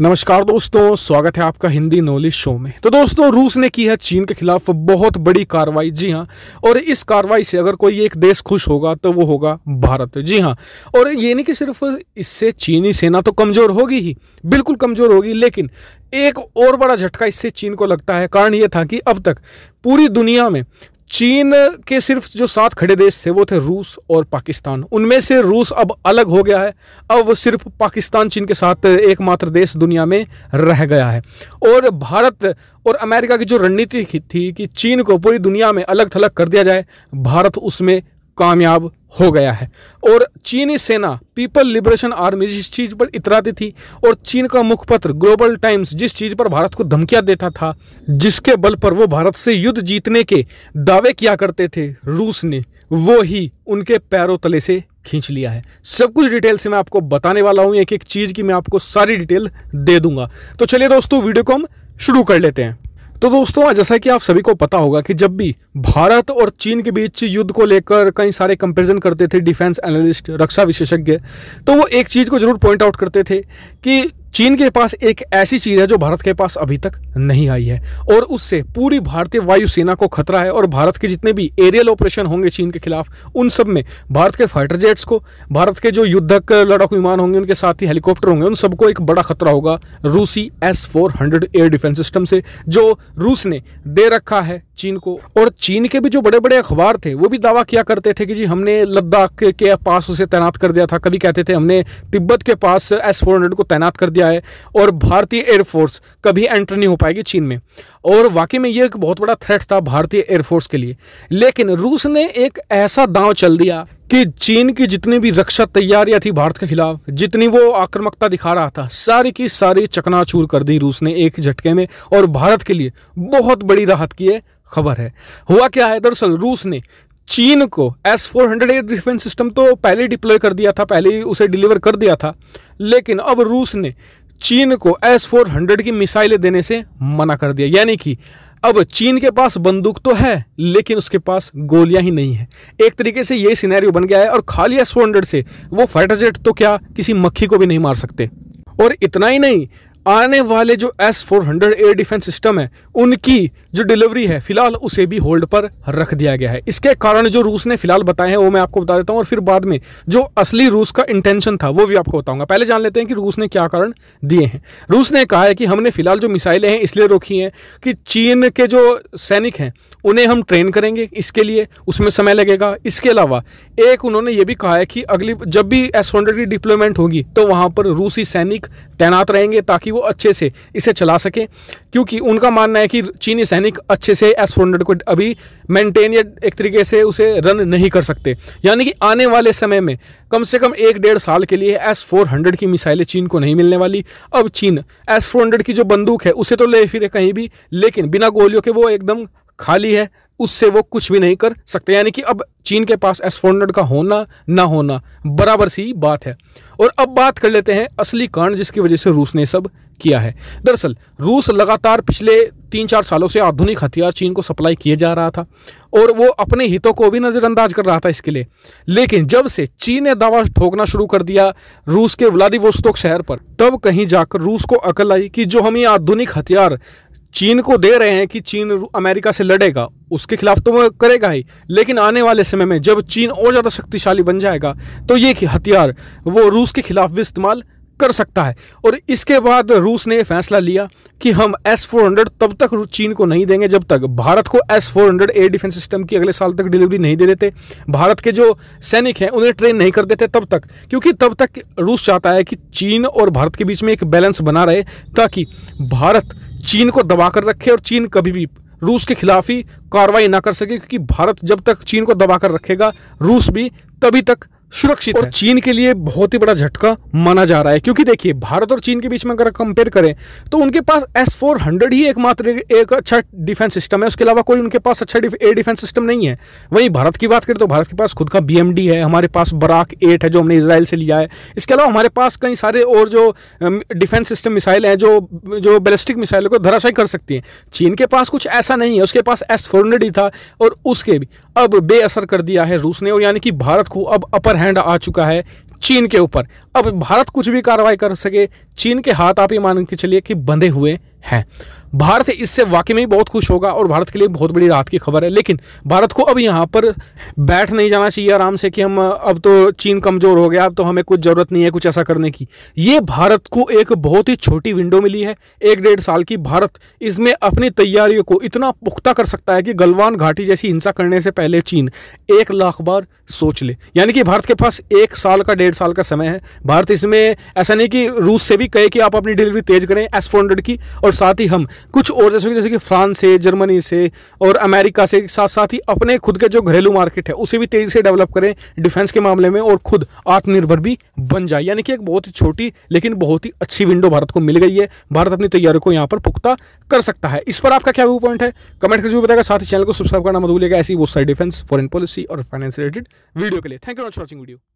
नमस्कार दोस्तों स्वागत है आपका हिंदी नॉलेज शो में तो दोस्तों रूस ने की है चीन के खिलाफ बहुत बड़ी कार्रवाई जी हाँ और इस कार्रवाई से अगर कोई एक देश खुश होगा तो वो होगा भारत जी हाँ और ये नहीं कि सिर्फ इससे चीनी सेना तो कमज़ोर होगी ही बिल्कुल कमज़ोर होगी लेकिन एक और बड़ा झटका इससे चीन को लगता है कारण ये था कि अब तक पूरी दुनिया में चीन के सिर्फ जो सात खड़े देश थे वो थे रूस और पाकिस्तान उनमें से रूस अब अलग हो गया है अब वो सिर्फ पाकिस्तान चीन के साथ एकमात्र देश दुनिया में रह गया है और भारत और अमेरिका की जो रणनीति थी कि चीन को पूरी दुनिया में अलग थलग कर दिया जाए भारत उसमें कामयाब हो गया है और चीनी सेना पीपल लिबरेशन आर्मी जिस चीज़ पर इतराती थी और चीन का मुखपत्र ग्लोबल टाइम्स जिस चीज़ पर भारत को धमकियां देता था जिसके बल पर वो भारत से युद्ध जीतने के दावे किया करते थे रूस ने वो ही उनके पैरों तले से खींच लिया है सब कुछ डिटेल से मैं आपको बताने वाला हूँ एक एक चीज़ की मैं आपको सारी डिटेल दे दूंगा तो चलिए दोस्तों वीडियो को हम शुरू कर लेते हैं तो दोस्तों जैसा कि आप सभी को पता होगा कि जब भी भारत और चीन के बीच युद्ध को लेकर कई सारे कंपैरिजन करते थे डिफेंस एनालिस्ट रक्षा विशेषज्ञ तो वो एक चीज़ को जरूर पॉइंट आउट करते थे कि चीन के पास एक ऐसी चीज है जो भारत के पास अभी तक नहीं आई है और उससे पूरी भारतीय वायुसेना को खतरा है और भारत के जितने भी एरियल ऑपरेशन होंगे चीन के खिलाफ उन सब में भारत के फाइटर जेट्स को भारत के जो युद्धक लड़ाकू विमान होंगे उनके साथ ही हेलीकॉप्टर होंगे उन सबको एक बड़ा खतरा होगा रूसी S four hundred air defence system से जो रूस ने दे रखा है चीन को और चीन के भी जो बड़े बड़े अखबार थे वो भी दावा किया करते थे कि जी हमने लद्दाख के पास उसे तैनात कर दिया था कभी कहते थे हमने तिब्बत के पास एस फोर हंड्रेड को तैनात कर दिया है और भारतीय एयरफोर्स कभी एंटर नहीं हो पाएगी चीन में और वाकई में ये एक बहुत बड़ा थ्रेट था भारतीय एयरफोर्स के लिए लेकिन रूस ने एक ऐसा दांव चल दिया कि चीन की जितनी भी रक्षा तैयारियां थी भारत के खिलाफ जितनी वो आक्रामकता दिखा रहा था सारी की सारी चकनाचूर कर दी रूस ने एक झटके में और भारत के लिए बहुत बड़ी राहत की है खबर है हुआ क्या है दरअसल रूस ने चीन को S four hundred air defence system तो पहले डिप्लॉय कर दिया था पहले ही उसे डिलीवर कर दिया था लेकिन अब रूस ने चीन को एस फोर हंड्रेड की मिसाइलें देने से मना कर दिया यानी कि अब चीन के पास बंदूक तो है लेकिन उसके पास गोलियां ही नहीं है एक तरीके से यही सिनेरियो बन गया है और खाली एस फोर हंड्रेड से वो फाइटर जेट तो क्या किसी मक्खी को भी नहीं मार सकते और इतना ही नहीं आने वाले जो S four hundred air defence system है उनकी जो डिलीवरी है फिलहाल उसे भी होल्ड पर रख दिया गया है इसके कारण जो रूस ने फिलहाल बताए हैं वो मैं आपको बता देता हूं और फिर बाद में जो असली रूस का इंटेंशन था वो भी आपको बताऊंगा पहले जान लेते हैं कि रूस ने क्या कारण दिए हैं रूस ने कहा है कि हमने फिलहाल जो मिसाइलें हैं इसलिए रोकी हैं कि चीन के जो सैनिक हैं उन्हें हम ट्रेन करेंगे इसके लिए उसमें समय लगेगा इसके अलावा एक उन्होंने ये भी कहा है कि अगली जब भी एस हंड्रेड की डिप्लॉयमेंट होगी तो वहाँ पर रूसी सैनिक तैनात रहेंगे ताकि वो अच्छे से इसे चला सकें क्योंकि उनका मानना है कि चीनी सैनिक सैनिक अच्छे से एस फोर हंड्रेड को अभी मेंटेन या एक तरीके से उसे रन नहीं कर सकते यानी कि आने वाले समय में कम से कम एक डेढ़ साल के लिए एस फोर हंड्रेड की मिसाइलें चीन को नहीं मिलने वाली अब चीन एस फोर हंड्रेड की जो बंदूक है उसे तो ले फिर कहीं भी लेकिन बिना गोलियों के वो एकदम खाली है उससे वो कुछ भी नहीं कर सकते यानी कि अब चीन के पास एस फोर हंड्रेड का होना ना होना बराबर सी बात है और अब बात कर लेते हैं असली कारण जिसकी वजह से रूस ने सब किया है दरअसल रूस लगातार पिछले तीन चार सालों से आधुनिक हथियार चीन को सप्लाई किए जा रहा था और वो अपने हितों को भी नज़रअंदाज कर रहा था इसके लिए लेकिन जब से चीन ने दावा ठोकना शुरू कर दिया रूस के व्लादिवोस्तोक शहर पर तब कहीं जाकर रूस को अकल आई कि जो हम ये आधुनिक हथियार चीन को दे रहे हैं कि चीन अमेरिका से लड़ेगा उसके खिलाफ तो वो करेगा ही लेकिन आने वाले समय में जब चीन और ज़्यादा शक्तिशाली बन जाएगा तो ये हथियार वो रूस के खिलाफ भी इस्तेमाल कर सकता है और इसके बाद रूस ने फैसला लिया कि हम एस फोर हंड्रेड तब तक चीन को नहीं देंगे जब तक भारत को S four hundred air defence system की अगले साल तक डिलीवरी नहीं दे देते भारत के जो सैनिक हैं उन्हें ट्रेन नहीं कर देते तब तक क्योंकि तब तक रूस चाहता है कि चीन और भारत के बीच में एक बैलेंस बना रहे ताकि भारत चीन को दबा कर रखे और चीन कभी भी रूस के खिलाफ ही कार्रवाई ना कर सके क्योंकि भारत जब तक चीन को दबा कर रखेगा रूस भी तभी तक सुरक्षित और है। चीन के लिए बहुत ही बड़ा झटका माना जा रहा है क्योंकि देखिए भारत और चीन के बीच में अगर कंपेयर करें तो उनके पास एस फोर हंड्रेड ही एकमात्र एक अच्छा डिफेंस सिस्टम है उसके अलावा कोई उनके पास अच्छा एयर डिफेंस सिस्टम नहीं है वहीं भारत की बात करें तो भारत के पास खुद का बी है हमारे पास बराक एट है जो हमने इसराइल से लिया है इसके अलावा हमारे पास कई सारे और जो डिफेंस सिस्टम मिसाइल हैं जो जो बैलिस्टिक मिसाइलों को धराशाई कर सकती हैं चीन के पास कुछ ऐसा नहीं है उसके पास एस फोर हंड्रेड ही था और उसके भी अब बेअसर कर दिया है रूस ने और यानी कि भारत को अब अपर हैंड आ चुका है चीन के ऊपर अब भारत कुछ भी कार्रवाई कर सके चीन के हाथ आप ही मान के चलिए कि बंधे हुए है भारत इससे वाकई में बहुत खुश होगा और भारत के लिए बहुत बड़ी राहत की खबर है लेकिन भारत को अब यहाँ पर बैठ नहीं जाना चाहिए आराम से कि हम अब तो चीन कमज़ोर हो गया अब तो हमें कुछ ज़रूरत नहीं है कुछ ऐसा करने की ये भारत को एक बहुत ही छोटी विंडो मिली है एक डेढ़ साल की भारत इसमें अपनी तैयारियों को इतना पुख्ता कर सकता है कि गलवान घाटी जैसी हिंसा करने से पहले चीन एक लाख बार सोच ले यानी कि भारत के पास एक साल का डेढ़ साल का समय है भारत इसमें ऐसा नहीं कि रूस से भी कहे कि आप अपनी डिलीवरी तेज़ करें एस फोर की और और साथ ही हम कुछ और जैसे जैसे कि फ्रांस से जर्मनी से और अमेरिका से साथ साथ ही अपने खुद के जो घरेलू मार्केट है उसे भी तेज़ी से डेवलप करें डिफेंस के मामले में और खुद आत्मनिर्भर भी बन जाए यानी कि एक बहुत ही छोटी लेकिन बहुत ही अच्छी विंडो भारत को मिल गई है भारत अपनी तैयारियों को यहाँ पर पुख्ता कर सकता है इस पर आपका क्या व्यू पॉइंट है कमेंट करके बताएगा साथ ही चैनल को सब्सक्राइब करना मत भूलिएगा ऐसी वो सारी डिफेंस फॉरन पॉलिसी और फाइनेंस रिलेटेड वीडियो के लिए thank you much watching video